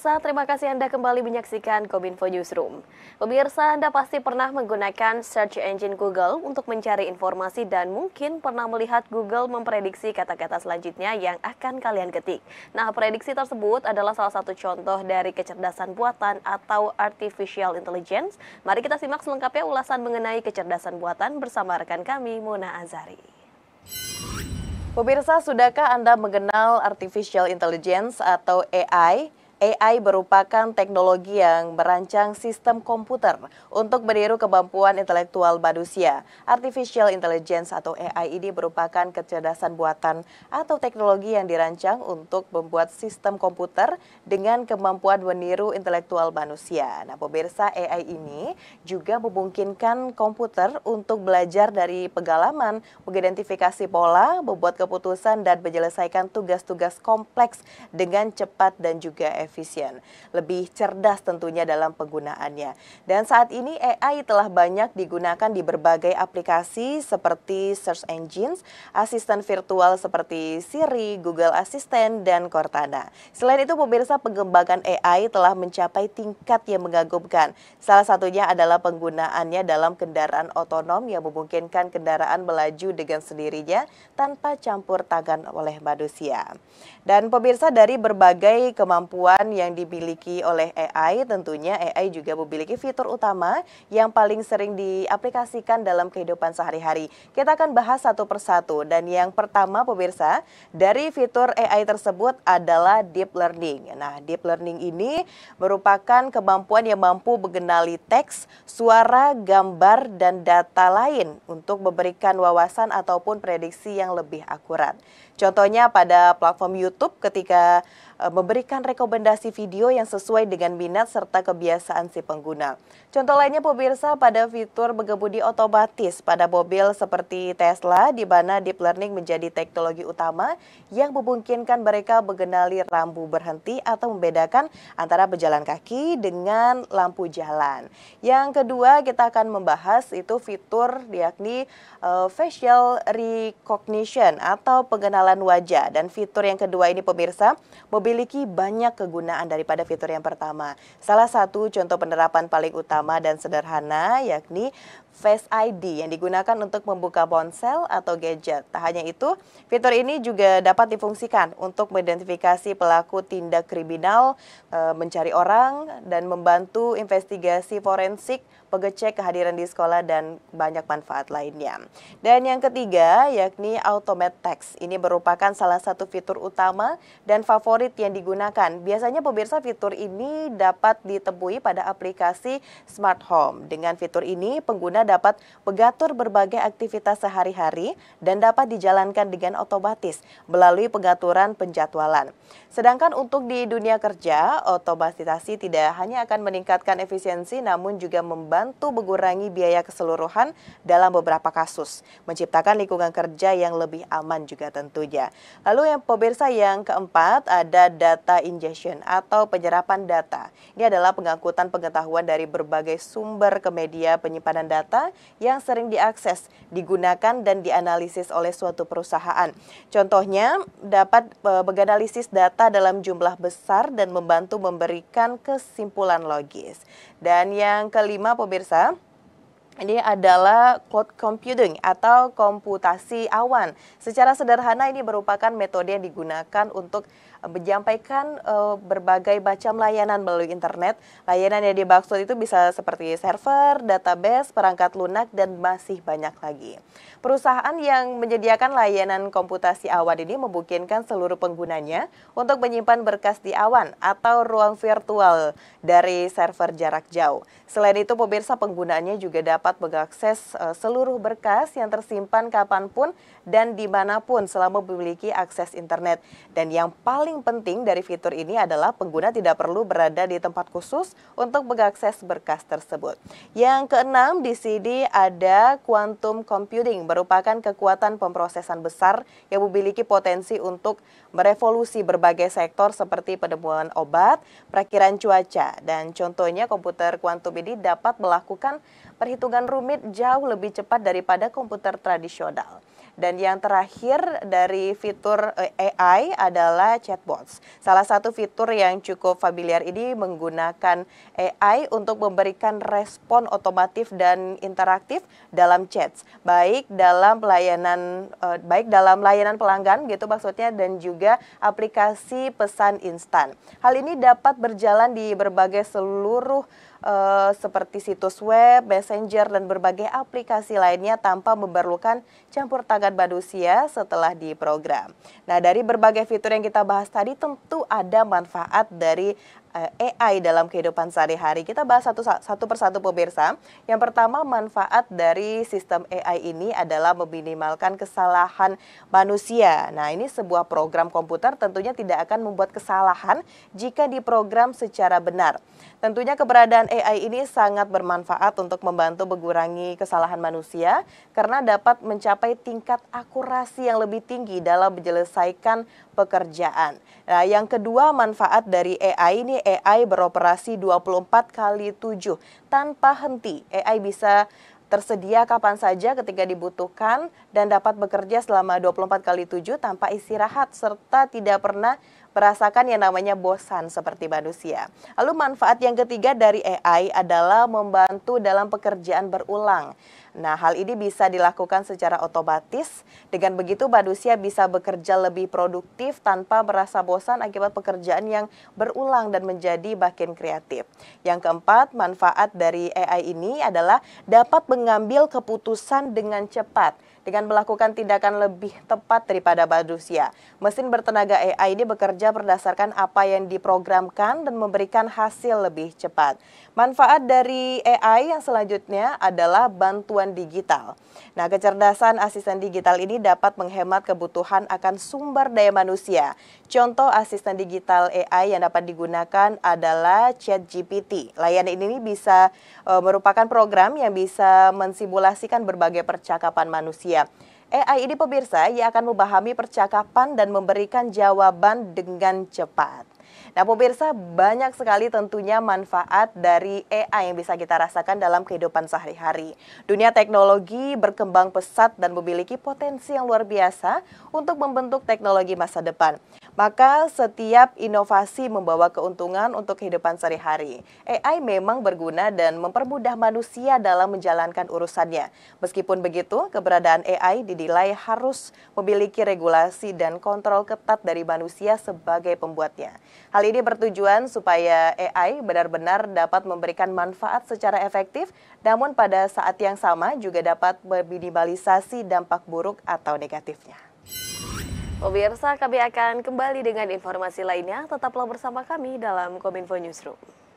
pemirsa, terima kasih Anda kembali menyaksikan Kominfo Newsroom. Pemirsa, Anda pasti pernah menggunakan search engine Google untuk mencari informasi dan mungkin pernah melihat Google memprediksi kata-kata selanjutnya yang akan kalian ketik. Nah, prediksi tersebut adalah salah satu contoh dari kecerdasan buatan atau artificial intelligence. Mari kita simak selengkapnya ulasan mengenai kecerdasan buatan bersama rekan kami, Mona Azari. Pemirsa, sudahkah Anda mengenal artificial intelligence atau AI? AI merupakan teknologi yang merancang sistem komputer untuk meniru kemampuan intelektual manusia. Artificial Intelligence atau AI ini merupakan kecerdasan buatan atau teknologi yang dirancang untuk membuat sistem komputer dengan kemampuan meniru intelektual manusia. Nah, pemirsa AI ini juga memungkinkan komputer untuk belajar dari pengalaman, mengidentifikasi pola, membuat keputusan dan menyelesaikan tugas-tugas kompleks dengan cepat dan juga efisien efisien, lebih cerdas tentunya dalam penggunaannya. Dan saat ini AI telah banyak digunakan di berbagai aplikasi seperti search engines, asisten virtual seperti Siri, Google Assistant, dan Cortana. Selain itu, pemirsa pengembangan AI telah mencapai tingkat yang mengagumkan. Salah satunya adalah penggunaannya dalam kendaraan otonom yang memungkinkan kendaraan melaju dengan sendirinya tanpa campur tangan oleh manusia. Dan pemirsa dari berbagai kemampuan yang dimiliki oleh AI tentunya AI juga memiliki fitur utama yang paling sering diaplikasikan dalam kehidupan sehari-hari. Kita akan bahas satu persatu dan yang pertama pemirsa dari fitur AI tersebut adalah deep learning. Nah, deep learning ini merupakan kemampuan yang mampu mengenali teks, suara, gambar dan data lain untuk memberikan wawasan ataupun prediksi yang lebih akurat. Contohnya pada platform YouTube ketika Eh, memberikan rekomendasi video yang sesuai dengan minat serta kebiasaan si pengguna. Contoh lainnya pemirsa pada fitur mengemudi otomatis pada mobil seperti Tesla di mana deep learning menjadi teknologi utama yang memungkinkan mereka mengenali rambu berhenti atau membedakan antara pejalan kaki dengan lampu jalan. Yang kedua kita akan membahas itu fitur yakni uh, facial recognition atau pengenalan wajah dan fitur yang kedua ini pemirsa mobil memiliki banyak kegunaan daripada fitur yang pertama. Salah satu contoh penerapan paling utama dan sederhana yakni Face ID yang digunakan untuk membuka ponsel atau gadget. Tak hanya itu, fitur ini juga dapat difungsikan untuk mengidentifikasi pelaku tindak kriminal, e, mencari orang, dan membantu investigasi forensik, pengecek kehadiran di sekolah, dan banyak manfaat lainnya. Dan yang ketiga, yakni Automate Text. Ini merupakan salah satu fitur utama dan favorit yang digunakan. Biasanya pemirsa fitur ini dapat ditemui pada aplikasi Smart Home. Dengan fitur ini, pengguna dapat mengatur berbagai aktivitas sehari-hari dan dapat dijalankan dengan otomatis melalui pengaturan penjadwalan. Sedangkan untuk di dunia kerja, otomatisasi tidak hanya akan meningkatkan efisiensi namun juga membantu mengurangi biaya keseluruhan dalam beberapa kasus, menciptakan lingkungan kerja yang lebih aman juga tentunya. Lalu yang pemirsa yang keempat ada data ingestion atau penyerapan data. Ini adalah pengangkutan pengetahuan dari berbagai sumber ke media penyimpanan data data yang sering diakses, digunakan, dan dianalisis oleh suatu perusahaan. Contohnya, dapat e, menganalisis data dalam jumlah besar dan membantu memberikan kesimpulan logis. Dan yang kelima, pemirsa, ini adalah cloud computing atau komputasi awan. Secara sederhana ini merupakan metode yang digunakan untuk menyampaikan uh, berbagai macam layanan melalui internet. Layanan yang dimaksud itu bisa seperti server, database, perangkat lunak, dan masih banyak lagi. Perusahaan yang menyediakan layanan komputasi awan ini memungkinkan seluruh penggunanya untuk menyimpan berkas di awan atau ruang virtual dari server jarak jauh. Selain itu, pemirsa penggunanya juga dapat mengakses uh, seluruh berkas yang tersimpan kapanpun dan dimanapun selama memiliki akses internet. Dan yang paling paling penting dari fitur ini adalah pengguna tidak perlu berada di tempat khusus untuk mengakses berkas tersebut. Yang keenam, di sini ada quantum computing, merupakan kekuatan pemrosesan besar yang memiliki potensi untuk merevolusi berbagai sektor seperti penemuan obat, perakiran cuaca, dan contohnya komputer kuantum ini dapat melakukan perhitungan rumit jauh lebih cepat daripada komputer tradisional. Dan yang terakhir dari fitur eh, AI adalah chatbots. Salah satu fitur yang cukup familiar ini menggunakan AI untuk memberikan respon otomatis dan interaktif dalam chats, baik dalam pelayanan eh, baik dalam layanan pelanggan gitu maksudnya dan juga aplikasi pesan instan. Hal ini dapat berjalan di berbagai seluruh uh, seperti situs web, messenger, dan berbagai aplikasi lainnya tanpa memerlukan campur tangan manusia setelah diprogram. Nah, dari berbagai fitur yang kita bahas tadi tentu ada manfaat dari Eh, AI dalam kehidupan sehari-hari. Kita bahas satu, satu persatu pemirsa. Yang pertama manfaat dari sistem AI ini adalah meminimalkan kesalahan manusia. Nah ini sebuah program komputer tentunya tidak akan membuat kesalahan jika diprogram secara benar. Tentunya keberadaan AI ini sangat bermanfaat untuk membantu mengurangi kesalahan manusia karena dapat mencapai tingkat akurasi yang lebih tinggi dalam menyelesaikan pekerjaan. Nah yang kedua manfaat dari AI ini AI, beroperasi 24 kali 7 tanpa henti. AI bisa tersedia kapan saja ketika dibutuhkan dan dapat bekerja selama 24 kali 7 tanpa istirahat serta tidak pernah merasakan yang namanya bosan seperti manusia. Lalu manfaat yang ketiga dari AI adalah membantu dalam pekerjaan berulang. Nah, hal ini bisa dilakukan secara otomatis. Dengan begitu, manusia bisa bekerja lebih produktif tanpa merasa bosan akibat pekerjaan yang berulang dan menjadi makin kreatif. Yang keempat, manfaat dari AI ini adalah dapat mengambil keputusan dengan cepat dengan melakukan tindakan lebih tepat daripada manusia. Mesin bertenaga AI ini bekerja berdasarkan apa yang diprogramkan dan memberikan hasil lebih cepat. Manfaat dari AI yang selanjutnya adalah bantuan digital. Nah, kecerdasan asisten digital ini dapat menghemat kebutuhan akan sumber daya manusia. Contoh asisten digital AI yang dapat digunakan adalah ChatGPT. Layanan ini bisa e, merupakan program yang bisa mensimulasikan berbagai percakapan manusia Indonesia. AI ini pemirsa yang akan memahami percakapan dan memberikan jawaban dengan cepat. Nah pemirsa banyak sekali tentunya manfaat dari AI yang bisa kita rasakan dalam kehidupan sehari-hari. Dunia teknologi berkembang pesat dan memiliki potensi yang luar biasa untuk membentuk teknologi masa depan maka setiap inovasi membawa keuntungan untuk kehidupan sehari-hari. AI memang berguna dan mempermudah manusia dalam menjalankan urusannya. Meskipun begitu, keberadaan AI didilai harus memiliki regulasi dan kontrol ketat dari manusia sebagai pembuatnya. Hal ini bertujuan supaya AI benar-benar dapat memberikan manfaat secara efektif, namun pada saat yang sama juga dapat meminimalisasi dampak buruk atau negatifnya. Pemirsa, kami akan kembali dengan informasi lainnya. Tetaplah bersama kami dalam Kominfo Newsroom.